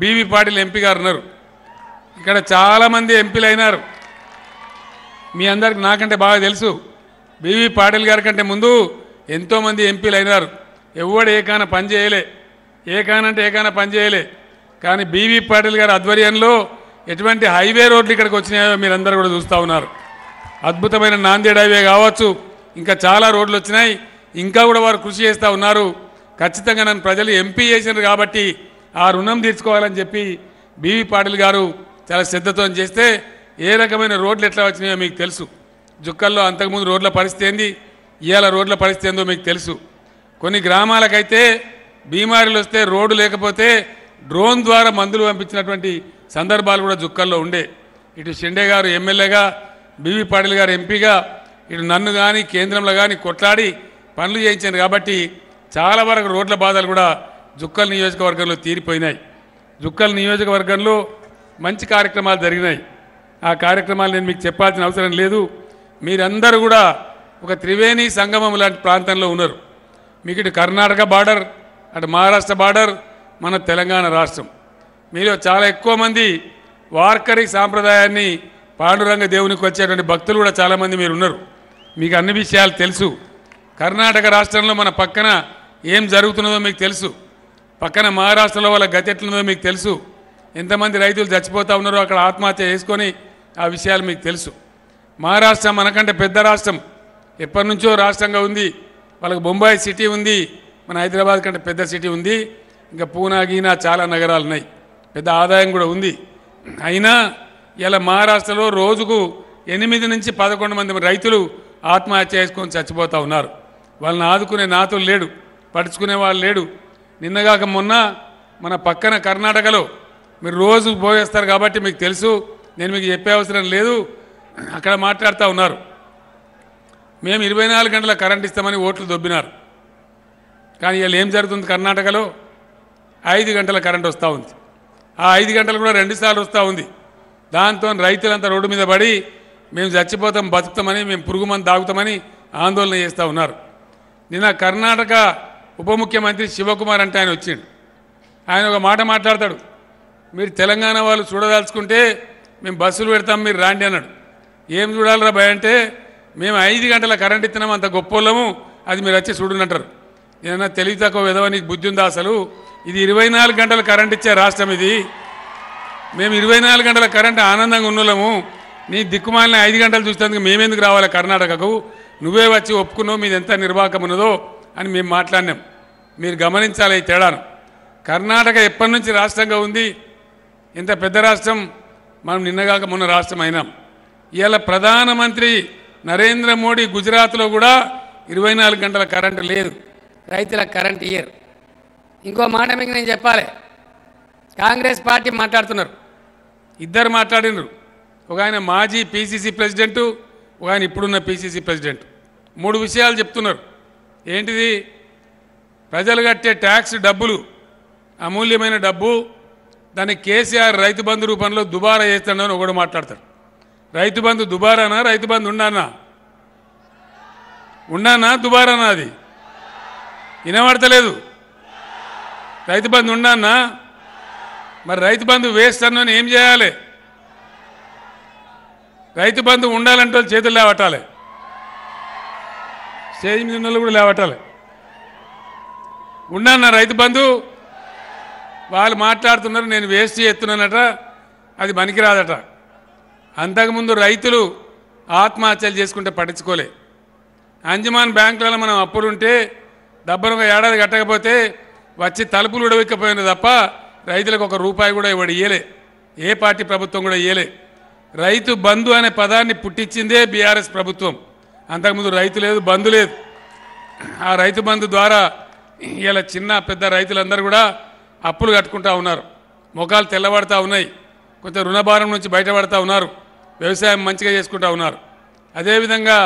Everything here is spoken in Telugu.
బీవీ పాటిల్ ఎంపీ గారు ఉన్నారు ఇక్కడ చాలామంది ఎంపీలు అయినారు మీ అందరికి నాకంటే బాగా తెలుసు బీవీ పాటిల్ గారి కంటే ముందు ఎంతోమంది ఎంపీలు అయినారు ఎవడు ఏకాన పని చేయలే ఏకానంటే ఏకాన పని చేయలే కానీ బీవీ పాటిల్ గారి ఆధ్వర్యంలో ఎటువంటి హైవే రోడ్లు ఇక్కడికి వచ్చినాయో మీరందరూ కూడా చూస్తూ ఉన్నారు అద్భుతమైన నాందేడ్ హైవే కావచ్చు ఇంకా చాలా రోడ్లు వచ్చినాయి ఇంకా కూడా వారు కృషి చేస్తూ ఉన్నారు ఖచ్చితంగా నన్ను ప్రజలు ఎంపీ చేసినారు కాబట్టి ఆ రుణం తీర్చుకోవాలని చెప్పి బీవీ పాటిల్ గారు చాలా శ్రద్ధతో చేస్తే ఏ రకమైన రోడ్లు ఎట్లా వచ్చినాయో మీకు తెలుసు జుక్కల్లో అంతకుముందు రోడ్ల పరిస్థితి ఏంది ఇవాళ రోడ్ల పరిస్థితి ఏందో మీకు తెలుసు కొన్ని గ్రామాలకైతే బీమారీలు వస్తే రోడ్డు లేకపోతే డ్రోన్ ద్వారా మందులు పంపించినటువంటి సందర్భాలు కూడా జుక్కల్లో ఉండే ఇటు షెండే గారు ఎమ్మెల్యేగా బీవీ పాటిల్ గారు ఎంపీగా ఇటు నన్ను కానీ కేంద్రంలో కానీ కొట్లాడి పనులు చేయించాను కాబట్టి చాలా వరకు రోడ్ల బాధలు కూడా జుక్కల్ నియోజకవర్గంలో తీరిపోయినాయి జుక్కల్ నియోజకవర్గంలో మంచి కార్యక్రమాలు జరిగినాయి ఆ కార్యక్రమాలు నేను మీకు చెప్పాల్సిన అవసరం లేదు మీరందరూ కూడా ఒక త్రివేణి సంగమం లాంటి ప్రాంతంలో ఉన్నారు మీకు ఇటు కర్ణాటక బార్డర్ అటు మహారాష్ట్ర బార్డర్ మన తెలంగాణ రాష్ట్రం మీరు చాలా ఎక్కువ మంది వార్కరి సాంప్రదాయాన్ని పాండురంగ దేవునికి వచ్చేటువంటి భక్తులు కూడా చాలామంది మీరు ఉన్నారు మీకు అన్ని విషయాలు తెలుసు కర్ణాటక రాష్ట్రంలో మన పక్కన ఏం జరుగుతున్నదో మీకు తెలుసు పక్కన మహారాష్ట్రలో వాళ్ళ గతి ఎట్లుందో మీకు తెలుసు ఎంతమంది రైతులు చచ్చిపోతూ ఉన్నారో అక్కడ ఆత్మహత్య చేసుకొని ఆ విషయాలు మీకు తెలుసు మహారాష్ట్ర మనకంటే పెద్ద రాష్ట్రం ఎప్పటి నుంచో రాష్ట్రంగా ఉంది వాళ్ళకి బొంబాయి సిటీ ఉంది మన హైదరాబాద్ కంటే పెద్ద సిటీ ఉంది ఇంకా పూనా గీనా చాలా నగరాలు ఉన్నాయి పెద్ద ఆదాయం కూడా ఉంది అయినా ఇలా మహారాష్ట్రలో రోజుకు ఎనిమిది నుంచి పదకొండు మంది రైతులు ఆత్మహత్య చేసుకొని చచ్చిపోతూ ఉన్నారు వాళ్ళని ఆదుకునే నాతో లేడు పడుచుకునే వాళ్ళు లేడు నిన్నగాక మొన్న మన పక్కన కర్ణాటకలో మీరు రోజు పోయేస్తారు కాబట్టి మీకు తెలుసు నేను మీకు చెప్పే అవసరం లేదు అక్కడ మాట్లాడుతూ ఉన్నారు మేము ఇరవై నాలుగు గంటల కరెంట్ ఇస్తామని ఓట్లు దొబ్బినారు కానీ వీళ్ళు ఏం జరుగుతుంది కర్ణాటకలో ఐదు గంటల కరెంట్ వస్తూ ఉంది ఆ ఐదు గంటలు కూడా రెండుసార్లు వస్తూ ఉంది దాంతో రైతులంతా రోడ్డు మీద పడి మేము చచ్చిపోతాం బతుకుతామని మేము పురుగు మంది తాగుతామని ఆందోళన చేస్తూ ఉన్నారు నిన్న కర్ణాటక ఉప ముఖ్యమంత్రి శివకుమార్ అంటే ఆయన వచ్చిండు ఆయన ఒక మాట మాట్లాడతాడు మీరు తెలంగాణ వాళ్ళు చూడదాల్చుకుంటే మేము బస్సులు పెడతాం మీరు రాండి అన్నాడు ఏం చూడాలరా భయ అంటే మేము ఐదు గంటల కరెంట్ ఇస్తున్నాం అంత గొప్పోళ్ళము అది మీరు వచ్చి చూడనంటారు ఏదన్నా తెలివి తక్కువ విధవని బుద్ధి ఉందా అసలు ఇది ఇరవై నాలుగు గంటల కరెంట్ ఇచ్చే రాష్ట్రం ఇది మేము ఇరవై నాలుగు గంటల కరెంట్ ఆనందంగా ఉన్నోళ్ళము నీ దిక్కుమాలిని ఐదు గంటలు చూసినందుకు మేమెందుకు రావాలి కర్ణాటకకు నువ్వే వచ్చి ఒప్పుకున్నావు మీద ఎంత నిర్వాహకం ఉన్నదో అని మేము మాట్లాడినాం మీరు గమనించాలి ఈ తేడాను కర్ణాటక ఎప్పటి నుంచి రాష్ట్రంగా ఉంది ఇంత పెద్ద రాష్ట్రం మనం నిన్నగాక మొన్న రాష్ట్రం అయినాం ఇవాళ ప్రధానమంత్రి నరేంద్ర మోడీ గుజరాత్లో కూడా ఇరవై నాలుగు గంటల కరెంటు లేదు రైతుల కరెంట్ ఇయర్ ఇంకో మాట మీకు నేను చెప్పాలి కాంగ్రెస్ పార్టీ మాట్లాడుతున్నారు ఇద్దరు మాట్లాడినరు ఒక ఆయన మాజీ పీసీసీ ప్రెసిడెంటు ఒక ఆయన ఇప్పుడున్న పీసీసీ ప్రెసిడెంట్ మూడు విషయాలు చెప్తున్నారు ఏంటిది ప్రజలు కట్టే ట్యాక్స్ డబ్బులు అమూల్యమైన డబ్బు దాన్ని కేసీఆర్ రైతు బంధు రూపంలో దుబారా చేస్తాడని ఒకడు మాట్లాడతాడు రైతు బంధు దుబారానా రైతు బంధు ఉన్నానా ఉన్నానా దుబారానా అది వినబడతలేదు రైతు బంధు ఉన్నానా మరి రైతు బంధు వేస్ట్ అన్నని ఏం చేయాలి రైతు బంధు ఉండాలంటే వాళ్ళు చేతుల్లో పట్టాలి స్టేజ్ మీద ఉన్న కూడా లేవటాలి ఉన్నాను రైతు బంధు వాళ్ళు మాట్లాడుతున్నారు నేను వేస్ట్ చేస్తున్నానట అది పనికిరాదట అంతకుముందు రైతులు ఆత్మహత్యలు చేసుకుంటే పట్టించుకోలే అంజమాన్ బ్యాంకులలో మనం అప్పులుంటే దబ్బరంగా ఏడాది కట్టకపోతే వచ్చి తలుపులు ఉడవిక్కపోయిన తప్ప రైతులకు ఒక రూపాయి కూడా ఇవాడు ఇయ్యలే ఏ పార్టీ ప్రభుత్వం కూడా ఇయ్యలే రైతు బంధు అనే పదాన్ని పుట్టించిందే బీఆర్ఎస్ ప్రభుత్వం అంతకుముందు రైతు లేదు బంధు లేదు ఆ రైతు బంధు ద్వారా ఇలా చిన్న పెద్ద రైతులందరూ కూడా అప్పులు కట్టుకుంటూ ఉన్నారు ముఖాలు తెల్లబడతా ఉన్నాయి కొంత రుణభారం నుంచి బయటపడతా ఉన్నారు వ్యవసాయం మంచిగా చేసుకుంటా ఉన్నారు అదేవిధంగా